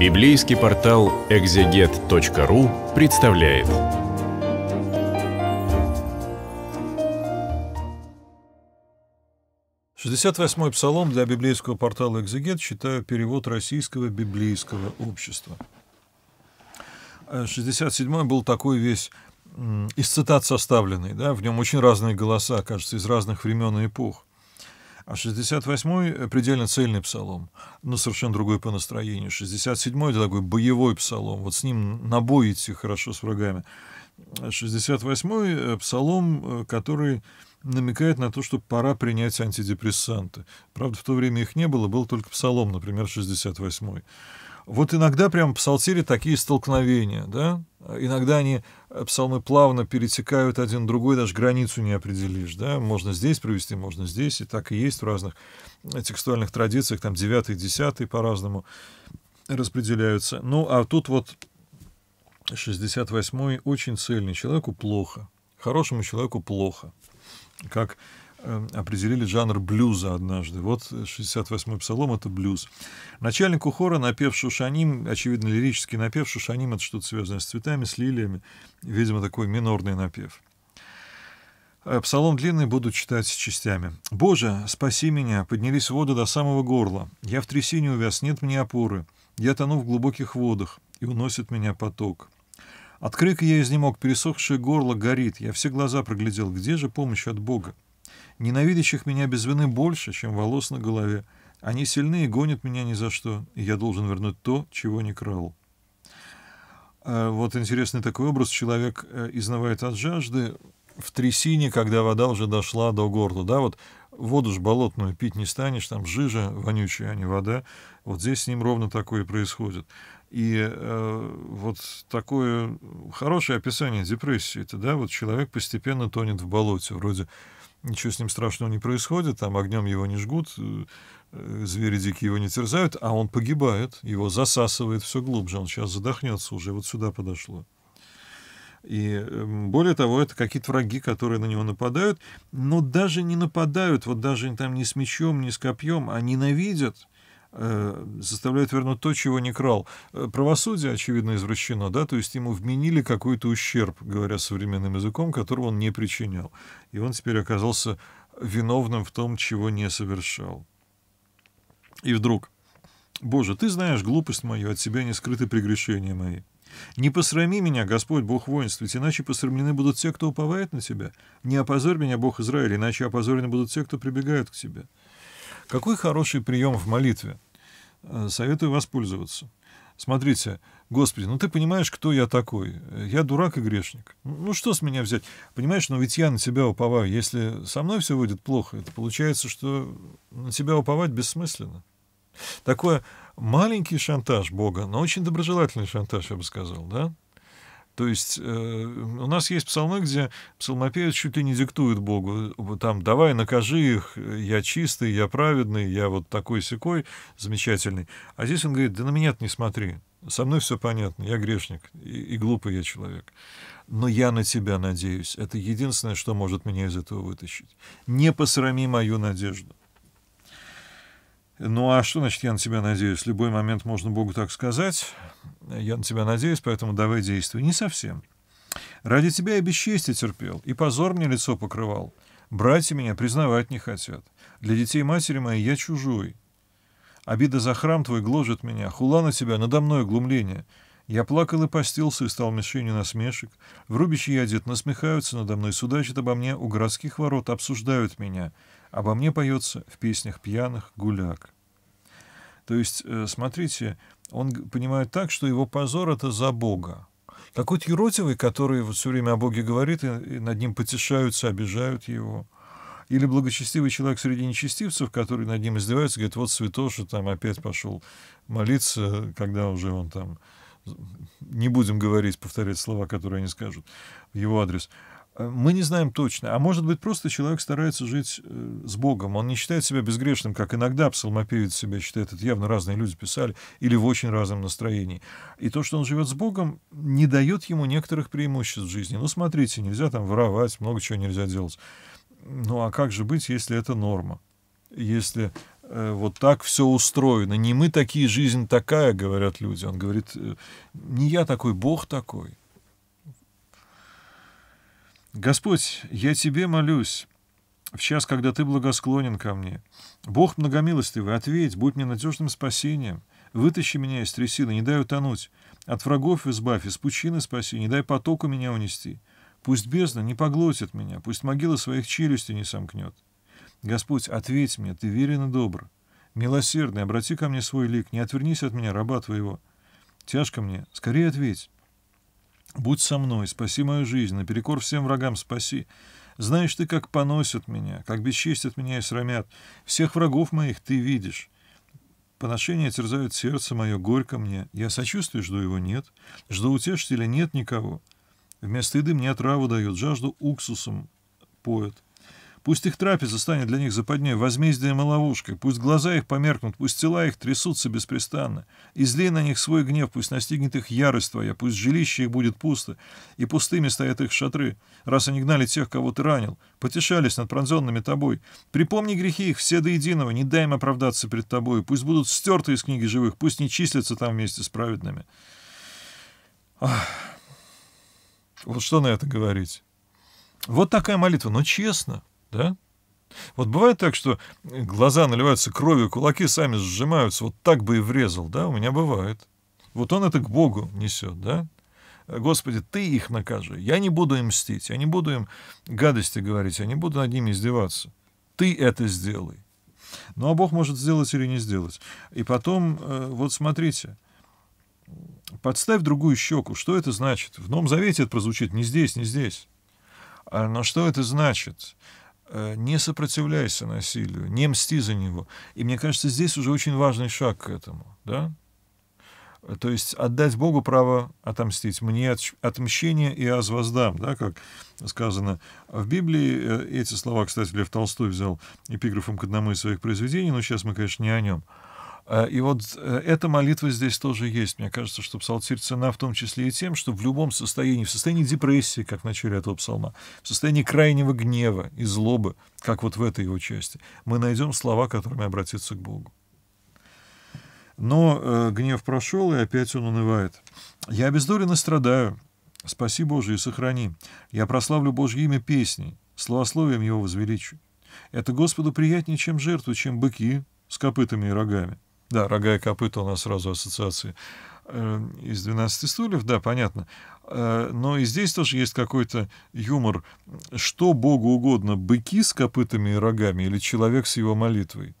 Библейский портал экзегет.ру представляет. Шестьдесят восьмой псалом для библейского портала «Экзегет» считаю перевод российского библейского общества. 67-й э, был такой весь из цитат составленный, да, в нем очень разные голоса, кажется, из разных времен и эпох. А 68-й предельно цельный псалом, но совершенно другой по настроению. 67-й это такой боевой псалом, вот с ним на бой идти хорошо с врагами. 68-й псалом, э, который намекает на то, что пора принять антидепрессанты. Правда, в то время их не было, был только псалом, например, 68-й. Вот иногда прям в псалтире такие столкновения, да? Иногда они, э, псалмы плавно перетекают один другой, даже границу не определишь, да? Можно здесь провести, можно здесь, и так и есть в разных э, текстуальных традициях, там 9 и 10 по-разному распределяются. Ну, а тут вот 68-й очень цельный. Человеку плохо. Хорошему человеку плохо. Как Э, определили жанр блюза однажды. Вот 68-й псалом — это блюз. Начальнику хора напев Шушаним, очевидно, лирический напев Шушаним — это что-то связанное с цветами, с лилиями. Видимо, такой минорный напев. Э, псалом длинный буду читать с частями. «Боже, спаси меня, поднялись воды до самого горла. Я в трясине увяз, нет мне опоры. Я тону в глубоких водах, и уносит меня поток». От крика я изнемог, пересохшее горло горит. Я все глаза проглядел. Где же помощь от Бога? Ненавидящих меня без вины больше, чем волос на голове. Они сильны и гонят меня ни за что, и я должен вернуть то, чего не крал. А, вот интересный такой образ. Человек э, изнывает от жажды в трясине, когда вода уже дошла до горла. Да, вот воду ж болотную пить не станешь, там жижа вонючая, а не вода. Вот здесь с ним ровно такое и происходит. И э, вот такое хорошее описание депрессии, это, да, вот человек постепенно тонет в болоте, вроде ничего с ним страшного не происходит, там огнем его не жгут, э, э, звери дикие его не терзают, а он погибает, его засасывает все глубже, он сейчас задохнется уже, вот сюда подошло. И эм, более того, это какие-то враги, которые на него нападают, но даже не нападают, вот даже там не с мечом, не с копьем, а ненавидят — Э, заставляют вернуть то, чего не крал. Э, правосудие, очевидно, извращено, да, то есть ему вменили какой-то ущерб, говоря современным языком, которого он не причинял. И он теперь оказался виновным в том, чего не совершал. И вдруг, «Боже, ты знаешь глупость мою, от себя не скрыты прегрешения мои. Не посрами меня, Господь, Бог воинств, ведь иначе посрамлены будут те, кто уповает на тебя. Не опозорь меня, Бог Израиль, иначе опозорены будут те, кто прибегают к тебе». Какой хороший прием в молитве? Э, советую воспользоваться. Смотрите, Господи, ну ты понимаешь, кто я такой? Я дурак и грешник. Ну что с меня взять? Понимаешь, но ну ведь я на тебя уповаю. Если со мной все выйдет плохо, это получается, что на тебя уповать бессмысленно. Такое маленький шантаж Бога, но очень доброжелательный шантаж, я бы сказал, да? То есть э, у нас есть псалмы, где псалмопевец чуть ли не диктует Богу, там, давай, накажи их, я чистый, я праведный, я вот такой секой замечательный. А здесь он говорит, да на меня не смотри, со мной все понятно, я грешник, и, и глупый я человек. Но я на тебя надеюсь, это единственное, что может меня из этого вытащить. Не посрами мою надежду. Ну а что значит «я на тебя надеюсь»? В любой момент можно Богу так сказать. «Я на тебя надеюсь, поэтому давай действуй». Не совсем. «Ради тебя я бесчестие терпел, и позор мне лицо покрывал. Братья меня признавать не хотят. Для детей матери моей я чужой. Обида за храм твой гложет меня, хула на тебя, надо мной глумление. Я плакал и постился, и стал мишенью насмешек. В рубище я одет, насмехаются надо мной, судачат обо мне, у городских ворот обсуждают меня. Обо мне поется в песнях пьяных гуляк. То есть, э, смотрите, он понимает так, что его позор — это за Бога. Какой-то юродивый, который вот все время о Боге говорит, и над ним потешаются, обижают его. Или благочестивый человек среди нечестивцев, который над ним издевается, говорит, вот святоша там опять пошел молиться, когда уже он там... Не будем говорить, повторять слова, которые они скажут в его адрес. Э, мы не знаем точно. А может быть, просто человек старается жить э, с Богом. Он не считает себя безгрешным, как иногда псалмопевец себя считает. Это явно разные люди писали или в очень разном настроении. И то, что он живет с Богом, не дает ему некоторых преимуществ в жизни. Ну, смотрите, нельзя там воровать, много чего нельзя делать. Ну, а как же быть, если это норма? Если э, вот так все устроено. Не мы такие, жизнь такая, говорят люди. Он говорит, не я такой, Бог такой. Господь, я Тебе молюсь, в час, когда Ты благосклонен ко мне. Бог многомилостивый, ответь, будь мне надежным спасением. Вытащи меня из трясины, не дай утонуть. От врагов избавь, из пучины спаси, не дай потоку меня унести. Пусть бездна не поглотит меня, пусть могила своих челюстей не сомкнет. Господь, ответь мне, Ты верен и добр. Милосердный, обрати ко мне свой лик, не отвернись от меня, раба Твоего. Тяжко мне, скорее ответь. Будь со мной, спаси мою жизнь, наперекор всем врагам спаси. Знаешь ты, как поносят меня, как бесчестят меня и срамят. Всех врагов моих ты видишь. Поношение терзают сердце мое, горько мне. Я сочувствую, жду его нет. Жду утешителя нет никого. Вместо еды мне траву дают, жажду уксусом поет. Пусть их трапеза станет для них западней, возмездием и ловушкой. Пусть глаза их померкнут, пусть тела их трясутся беспрестанно. Излей на них свой гнев, пусть настигнет их ярость твоя, пусть жилище их будет пусто, и пустыми стоят их шатры, раз они гнали тех, кого ты ранил, потешались над пронзенными тобой. Припомни грехи их все до единого, не дай им оправдаться пред тобою. Пусть будут стерты из книги живых, пусть не числятся там вместе с праведными. Ах. Вот что на это говорить? Вот такая молитва, но честно. Да? Вот бывает так, что глаза наливаются кровью, кулаки сами сжимаются, вот так бы и врезал, да, у меня бывает. Вот он это к Богу несет, да? Господи, ты их накажи, я не буду им мстить, я не буду им гадости говорить, я не буду над ними издеваться. Ты это сделай. Ну, а Бог может сделать или не сделать. И потом, э, вот смотрите, подставь другую щеку. Что это значит? В Новом Завете это прозвучит не здесь, не здесь. А, но что это значит? Э, не сопротивляйся насилию, не мсти за него. И мне кажется, здесь уже очень важный шаг к этому, да? То есть отдать Богу право отомстить. Мне отмщение и аз воздам, да, как сказано в Библии. Э, эти слова, кстати, Лев Толстой взял эпиграфом к одному из своих произведений, но сейчас мы, конечно, не о нем. А, и вот э, эта молитва здесь тоже есть. Мне кажется, что псалтирь цена в том числе и тем, что в любом состоянии, в состоянии депрессии, как в начале этого псалма, в состоянии крайнего гнева и злобы, как вот в этой его части, мы найдем слова, которыми обратиться к Богу. Но э, гнев прошел, и опять он унывает. «Я обездолен и страдаю. Спаси, Боже, и сохрани. Я прославлю Божье имя песней, словословием его возвеличу. Это Господу приятнее, чем жертвы, чем быки с копытами и рогами. Да, рога и копыта у нас сразу ассоциации э, из 12 стульев, да, понятно. Э, но и здесь тоже есть какой-то юмор. Что Богу угодно, быки с копытами и рогами или человек с его молитвой?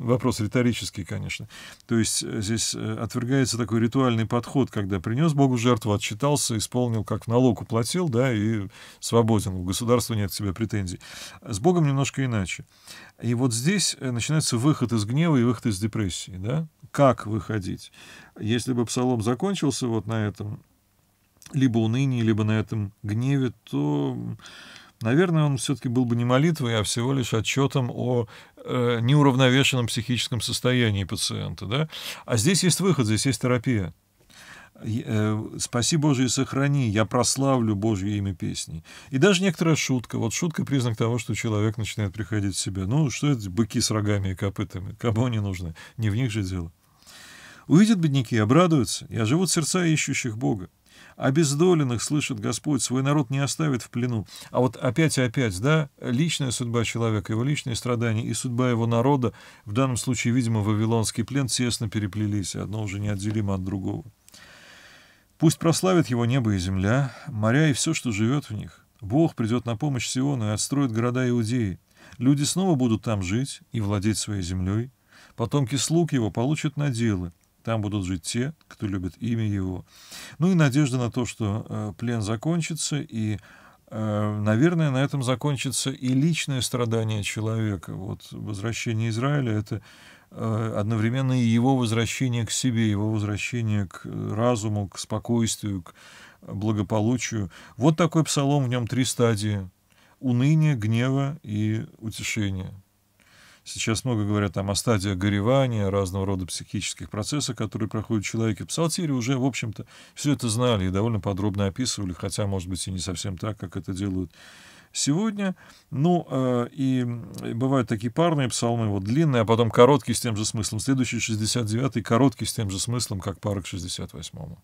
Вопрос риторический, конечно. То есть э, здесь э, отвергается такой ритуальный подход, когда принес Богу жертву, отчитался, исполнил, как налог уплатил, да, и свободен. У государства нет к себе претензий. С Богом немножко иначе. И вот здесь э, начинается выход из гнева и выход из депрессии, да? Как выходить? Если бы псалом закончился вот на этом либо унынии, либо на этом гневе, то наверное, он все-таки был бы не молитвой, а всего лишь отчетом о э, неуравновешенном психическом состоянии пациента. Да? А здесь есть выход, здесь есть терапия. Э, «Спаси Божие сохрани, я прославлю Божье имя песней». И даже некоторая шутка. Вот шутка — признак того, что человек начинает приходить в себя. Ну, что это быки с рогами и копытами? Кому они нужны? Не в них же дело. Увидят бедняки, обрадуются, и оживут сердца ищущих Бога. Обездоленных, слышит Господь, свой народ не оставит в плену. А вот опять и опять, да, личная судьба человека, его личные страдания и судьба его народа, в данном случае, видимо, вавилонский плен, тесно переплелись, одно уже неотделимо от другого. Пусть прославят его небо и земля, моря и все, что живет в них. Бог придет на помощь Сиону и отстроит города Иудеи. Люди снова будут там жить и владеть своей землей. Потомки слуг его получат наделы — там будут жить те, кто любит имя Его. Ну и надежда на то, что э, плен закончится, и, э, наверное, на этом закончится и личное страдание человека. Вот возвращение Израиля — это э, одновременно и его возвращение к себе, его возвращение к разуму, к спокойствию, к благополучию. Вот такой псалом, в нем три стадии — уныние, гнева и утешение. Сейчас много говорят там о стадиях горевания, разного рода психических процессов, которые проходят в человеке. Псалтири уже, в общем-то, все это знали и довольно подробно описывали, хотя, может быть, и не совсем так, как это делают сегодня. Ну, э, и бывают такие парные псалмы, вот длинные, а потом короткие с тем же смыслом. Следующий 69-й короткий с тем же смыслом, как пара к 68-му.